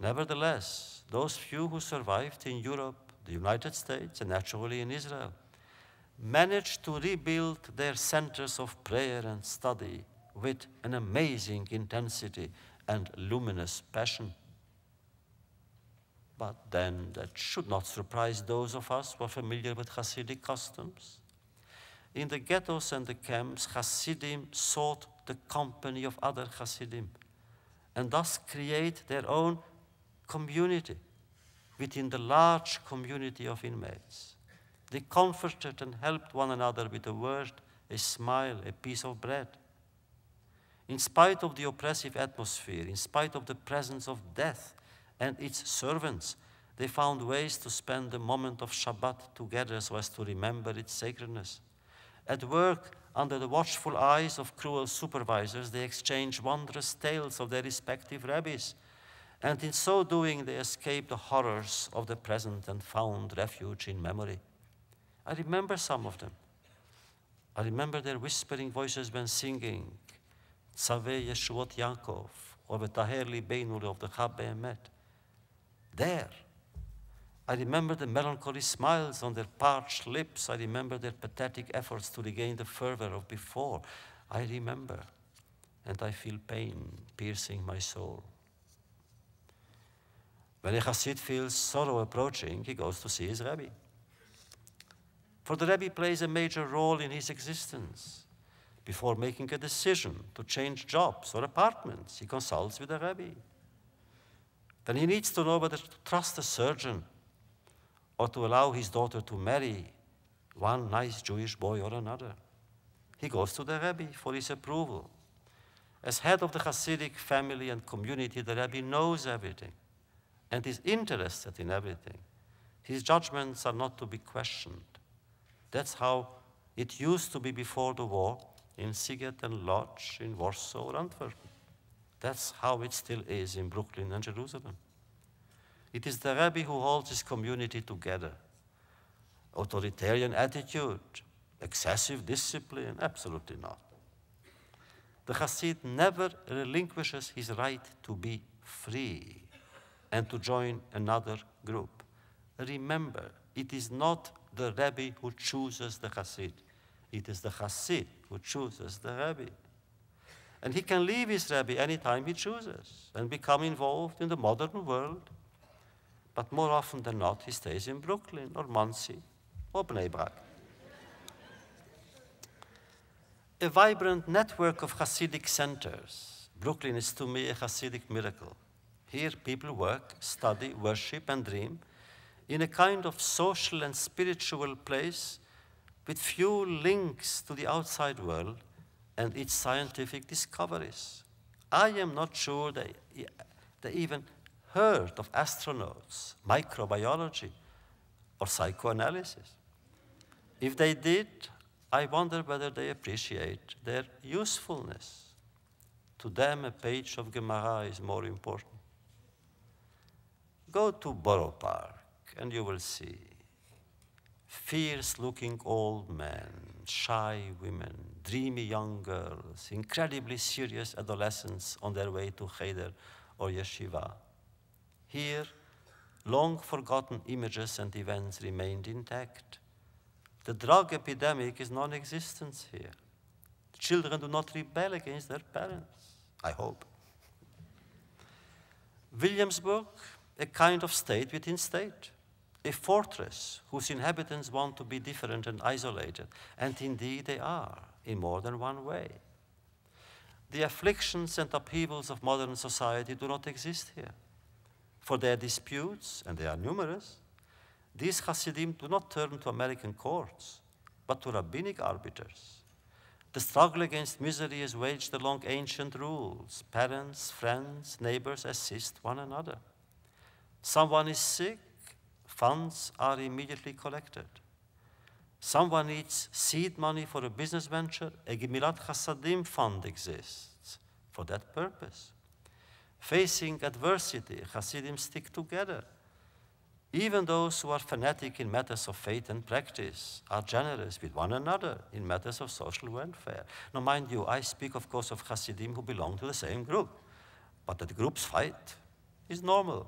Nevertheless, those few who survived in Europe the United States, and naturally in Israel, managed to rebuild their centers of prayer and study with an amazing intensity and luminous passion. But then that should not surprise those of us who are familiar with Hasidic customs. In the ghettos and the camps, Hasidim sought the company of other Hasidim and thus create their own community within the large community of inmates. They comforted and helped one another with a word, a smile, a piece of bread. In spite of the oppressive atmosphere, in spite of the presence of death and its servants, they found ways to spend the moment of Shabbat together so as to remember its sacredness. At work, under the watchful eyes of cruel supervisors, they exchanged wondrous tales of their respective rabbis and in so doing, they escaped the horrors of the present and found refuge in memory. I remember some of them. I remember their whispering voices when singing Tzaveh Yeshuot Yaakov or the Taherli Beinuri of the Chab Emet. There, I remember the melancholy smiles on their parched lips. I remember their pathetic efforts to regain the fervor of before. I remember, and I feel pain piercing my soul. When a Hasid feels sorrow approaching, he goes to see his Rebbe. For the Rebbe plays a major role in his existence. Before making a decision to change jobs or apartments, he consults with the Rebbe. Then he needs to know whether to trust a surgeon or to allow his daughter to marry one nice Jewish boy or another. He goes to the Rebbe for his approval. As head of the Hasidic family and community, the Rebbe knows everything and is interested in everything. His judgments are not to be questioned. That's how it used to be before the war in Siget and Lodz, in Warsaw or Antwerp. That's how it still is in Brooklyn and Jerusalem. It is the rabbi who holds his community together. Authoritarian attitude, excessive discipline, absolutely not. The Hasid never relinquishes his right to be free and to join another group. Remember, it is not the Rebbe who chooses the Hasid. It is the Hasid who chooses the Rebbe. And he can leave his Rebbe anytime he chooses and become involved in the modern world. But more often than not, he stays in Brooklyn or Muncie or Bnei Brak. A vibrant network of Hasidic centers. Brooklyn is to me a Hasidic miracle. Here, people work, study, worship, and dream in a kind of social and spiritual place with few links to the outside world and its scientific discoveries. I am not sure they, they even heard of astronauts, microbiology, or psychoanalysis. If they did, I wonder whether they appreciate their usefulness. To them, a page of Gemara is more important. Go to Borough Park and you will see fierce looking old men, shy women, dreamy young girls, incredibly serious adolescents on their way to Cheder or Yeshiva. Here, long forgotten images and events remained intact. The drug epidemic is non existent here. Children do not rebel against their parents, I hope. Williamsburg, a kind of state within state, a fortress whose inhabitants want to be different and isolated, and indeed they are in more than one way. The afflictions and upheavals of modern society do not exist here. For their disputes, and they are numerous, these Hasidim do not turn to American courts, but to rabbinic arbiters. The struggle against misery is waged along ancient rules. Parents, friends, neighbors assist one another. Someone is sick, funds are immediately collected. Someone needs seed money for a business venture, a Gemilat Hasadim fund exists for that purpose. Facing adversity, Hasidim stick together. Even those who are fanatic in matters of faith and practice are generous with one another in matters of social welfare. Now, mind you, I speak, of course, of Hasidim who belong to the same group, but that groups fight is normal.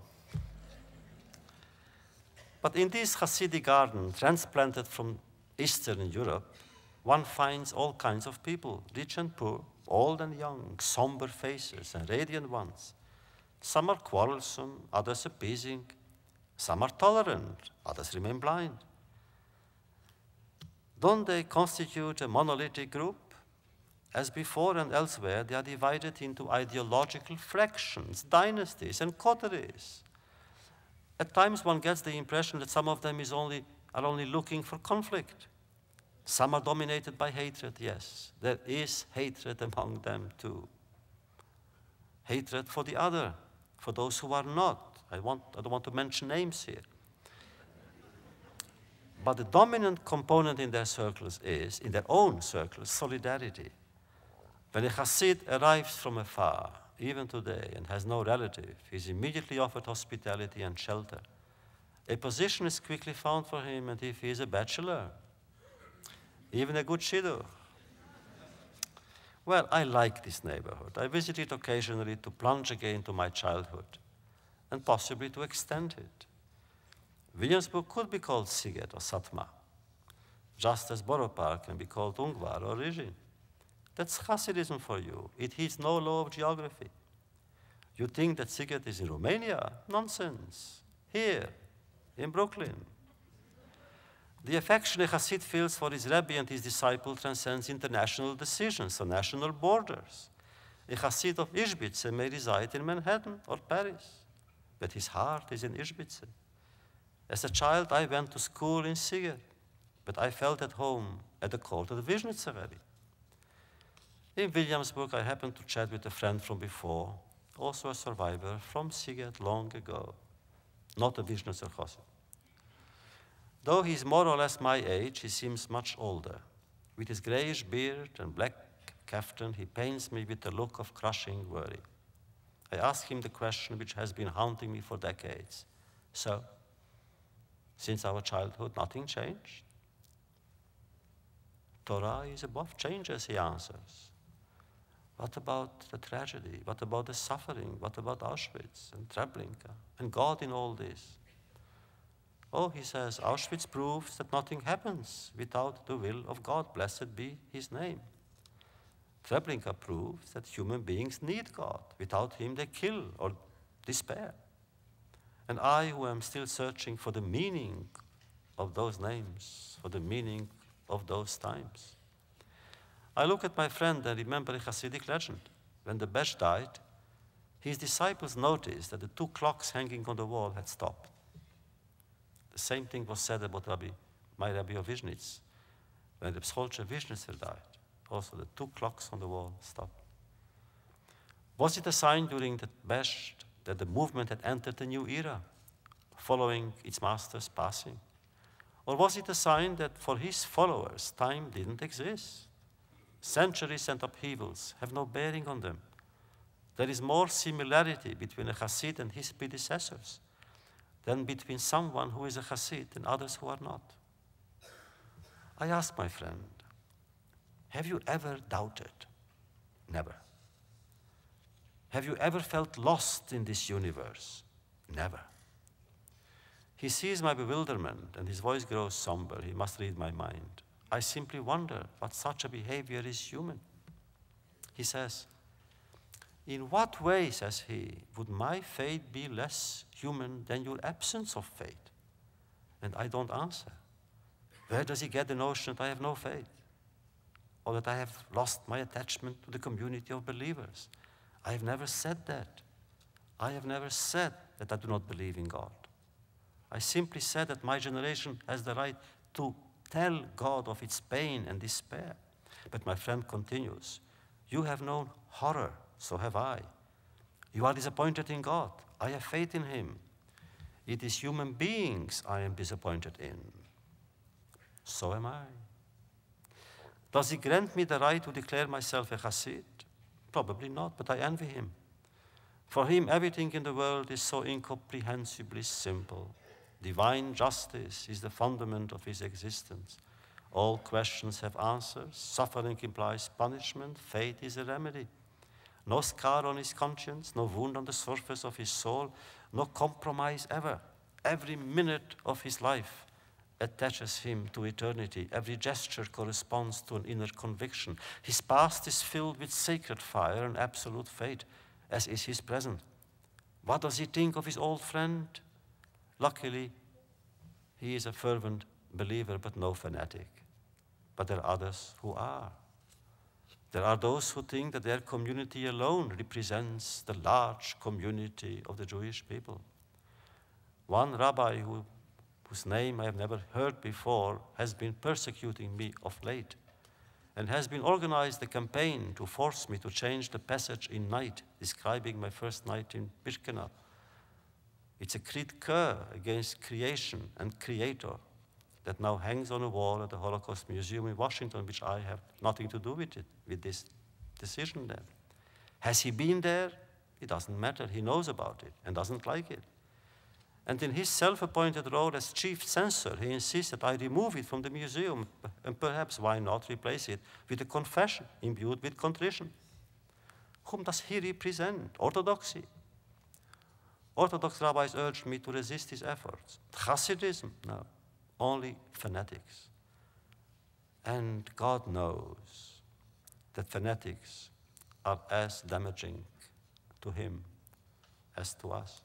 But in this Hasidic garden, transplanted from Eastern Europe, one finds all kinds of people, rich and poor, old and young, somber faces and radiant ones. Some are quarrelsome, others appeasing. Some are tolerant, others remain blind. Don't they constitute a monolithic group? As before and elsewhere, they are divided into ideological fractions, dynasties, and coteries. At times one gets the impression that some of them is only, are only looking for conflict. Some are dominated by hatred, yes. There is hatred among them too. Hatred for the other, for those who are not. I, want, I don't want to mention names here. But the dominant component in their circles is, in their own circles, solidarity. When a Hasid arrives from afar, even today, and has no relative, he is immediately offered hospitality and shelter. A position is quickly found for him, and if he is a bachelor, even a good shidduch. Well, I like this neighborhood. I visit it occasionally to plunge again to my childhood and possibly to extend it. Williamsburg could be called Siget or Satma, just as Borough Park can be called Ungvar or Rijin. That's Hasidism for you. It is no law of geography. You think that Siget is in Romania? Nonsense. Here, in Brooklyn. The affection a Hasid feels for his Rebbe and his disciple transcends international decisions or national borders. A Hasid of Ishbitze may reside in Manhattan or Paris, but his heart is in Ishbitze. As a child, I went to school in Siget, but I felt at home at the court of the Rebbe. In Williamsburg, I happened to chat with a friend from before, also a survivor from Siget long ago, not a Vishnu Sarkozy. Though he's more or less my age, he seems much older. With his grayish beard and black caftan, he pains me with a look of crushing worry. I ask him the question which has been haunting me for decades. So, since our childhood, nothing changed? Torah is above changes, he answers. What about the tragedy? What about the suffering? What about Auschwitz and Treblinka and God in all this? Oh, he says, Auschwitz proves that nothing happens without the will of God. Blessed be his name. Treblinka proves that human beings need God. Without him, they kill or despair. And I, who am still searching for the meaning of those names, for the meaning of those times, I look at my friend and remember a Hasidic legend. When the Besh died, his disciples noticed that the two clocks hanging on the wall had stopped. The same thing was said about Rabbi, my Rabbi of When the Psholcher Viznitzer died, also the two clocks on the wall stopped. Was it a sign during the Besh that the movement had entered a new era, following its master's passing? Or was it a sign that for his followers, time didn't exist? Centuries and upheavals have no bearing on them. There is more similarity between a Hasid and his predecessors than between someone who is a Hasid and others who are not. I ask my friend, have you ever doubted? Never. Have you ever felt lost in this universe? Never. He sees my bewilderment and his voice grows somber. He must read my mind. I simply wonder what such a behavior is human. He says, In what way, says he, would my faith be less human than your absence of faith? And I don't answer. Where does he get the notion that I have no faith? Or that I have lost my attachment to the community of believers? I have never said that. I have never said that I do not believe in God. I simply said that my generation has the right to Tell God of its pain and despair. But my friend continues, You have known horror, so have I. You are disappointed in God, I have faith in Him. It is human beings I am disappointed in. So am I. Does he grant me the right to declare myself a Hasid? Probably not, but I envy him. For him, everything in the world is so incomprehensibly simple. Divine justice is the fundament of his existence. All questions have answers. Suffering implies punishment. Fate is a remedy. No scar on his conscience, no wound on the surface of his soul, no compromise ever. Every minute of his life attaches him to eternity. Every gesture corresponds to an inner conviction. His past is filled with sacred fire and absolute fate, as is his present. What does he think of his old friend Luckily, he is a fervent believer, but no fanatic. But there are others who are. There are those who think that their community alone represents the large community of the Jewish people. One rabbi who, whose name I have never heard before has been persecuting me of late and has been organized a campaign to force me to change the passage in night describing my first night in Birkenau. It's a critique against creation and creator that now hangs on a wall at the Holocaust Museum in Washington, which I have nothing to do with it, with this decision then. Has he been there? It doesn't matter. He knows about it and doesn't like it. And in his self appointed role as chief censor, he insists that I remove it from the museum and perhaps why not replace it with a confession imbued with contrition. Whom does he represent? Orthodoxy, Orthodox rabbis urged me to resist his efforts. Hasidism? No, only fanatics. And God knows that fanatics are as damaging to him as to us.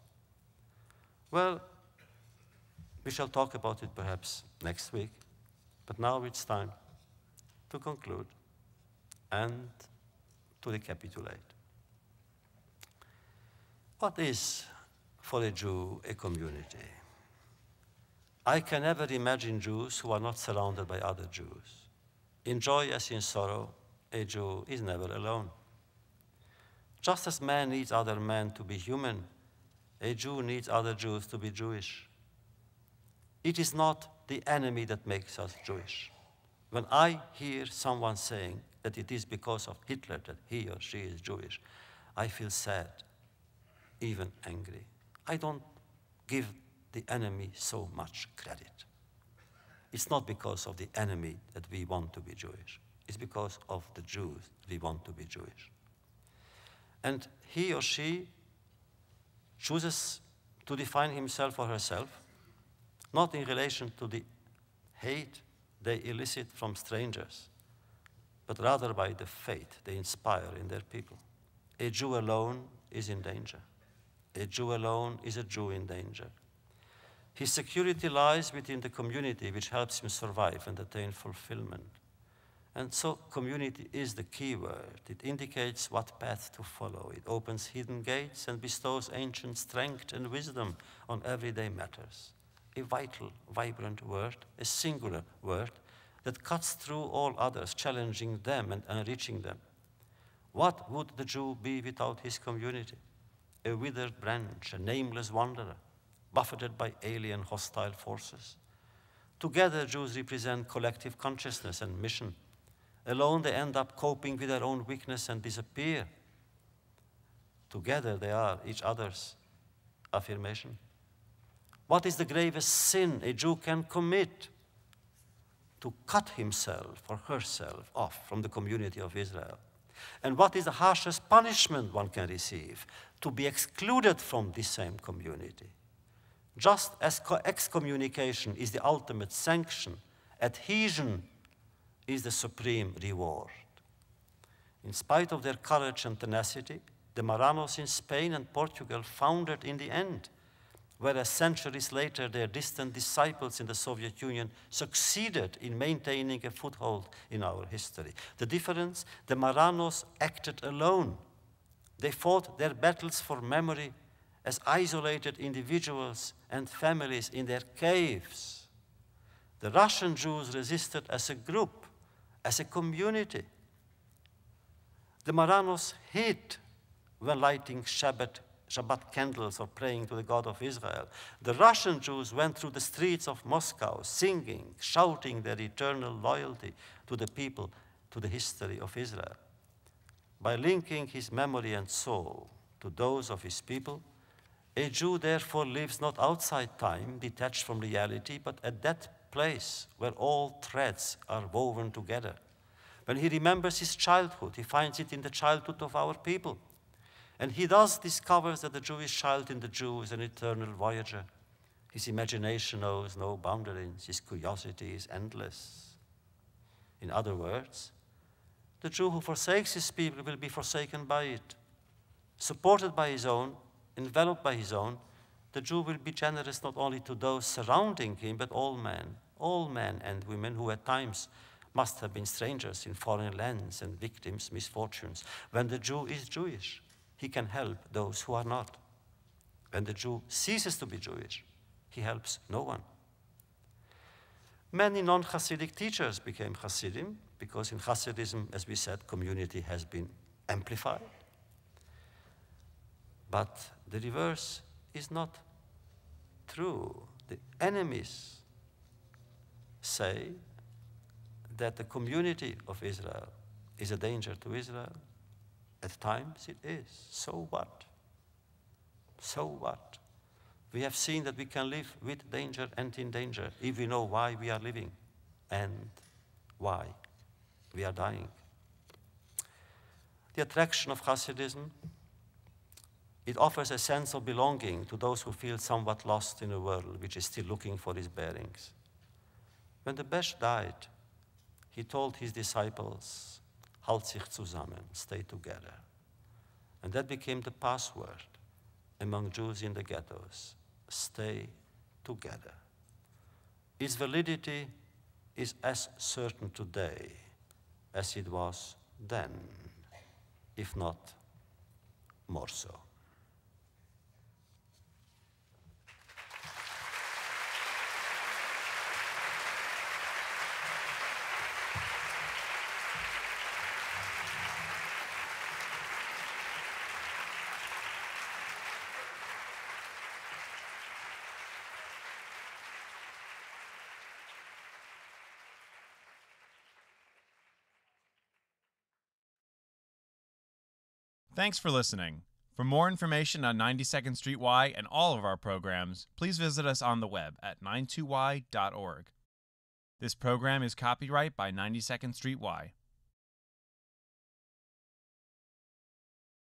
Well, we shall talk about it perhaps next week, but now it's time to conclude and to recapitulate. What is for a Jew, a community. I can never imagine Jews who are not surrounded by other Jews. In joy as in sorrow, a Jew is never alone. Just as man needs other men to be human, a Jew needs other Jews to be Jewish. It is not the enemy that makes us Jewish. When I hear someone saying that it is because of Hitler that he or she is Jewish, I feel sad, even angry. I don't give the enemy so much credit. It's not because of the enemy that we want to be Jewish. It's because of the Jews we want to be Jewish. And he or she chooses to define himself or herself, not in relation to the hate they elicit from strangers, but rather by the faith they inspire in their people. A Jew alone is in danger. A Jew alone is a Jew in danger. His security lies within the community, which helps him survive and attain fulfillment. And so, community is the key word. It indicates what path to follow, it opens hidden gates and bestows ancient strength and wisdom on everyday matters. A vital, vibrant word, a singular word that cuts through all others, challenging them and enriching them. What would the Jew be without his community? a withered branch, a nameless wanderer, buffeted by alien hostile forces. Together, Jews represent collective consciousness and mission. Alone, they end up coping with their own weakness and disappear. Together, they are each other's affirmation. What is the gravest sin a Jew can commit? To cut himself or herself off from the community of Israel. And what is the harshest punishment one can receive? To be excluded from this same community. Just as excommunication is the ultimate sanction, adhesion is the supreme reward. In spite of their courage and tenacity, the Maranos in Spain and Portugal foundered in the end whereas centuries later their distant disciples in the Soviet Union succeeded in maintaining a foothold in our history. The difference? The Maranos acted alone. They fought their battles for memory as isolated individuals and families in their caves. The Russian Jews resisted as a group, as a community. The Maranos hid when lighting Shabbat Shabbat candles or praying to the God of Israel. The Russian Jews went through the streets of Moscow singing, shouting their eternal loyalty to the people, to the history of Israel. By linking his memory and soul to those of his people, a Jew therefore lives not outside time, detached from reality, but at that place where all threads are woven together. When he remembers his childhood, he finds it in the childhood of our people. And he thus discovers that the Jewish child in the Jew is an eternal voyager. His imagination knows no boundaries, his curiosity is endless. In other words, the Jew who forsakes his people will be forsaken by it. Supported by his own, enveloped by his own, the Jew will be generous not only to those surrounding him, but all men, all men and women who at times must have been strangers in foreign lands and victims, misfortunes, when the Jew is Jewish he can help those who are not. When the Jew ceases to be Jewish, he helps no one. Many non Hasidic teachers became Hasidim because in Hasidism, as we said, community has been amplified. But the reverse is not true. The enemies say that the community of Israel is a danger to Israel at times it is. So what? So what? We have seen that we can live with danger and in danger if we know why we are living and why we are dying. The attraction of Hasidism, it offers a sense of belonging to those who feel somewhat lost in a world which is still looking for its bearings. When the Besh died, he told his disciples, Halt sich zusammen, stay together. And that became the password among Jews in the ghettos stay together. Its validity is as certain today as it was then, if not more so. Thanks for listening. For more information on 92nd Street Y and all of our programs, please visit us on the web at 92y.org. This program is copyright by 92nd Street Y.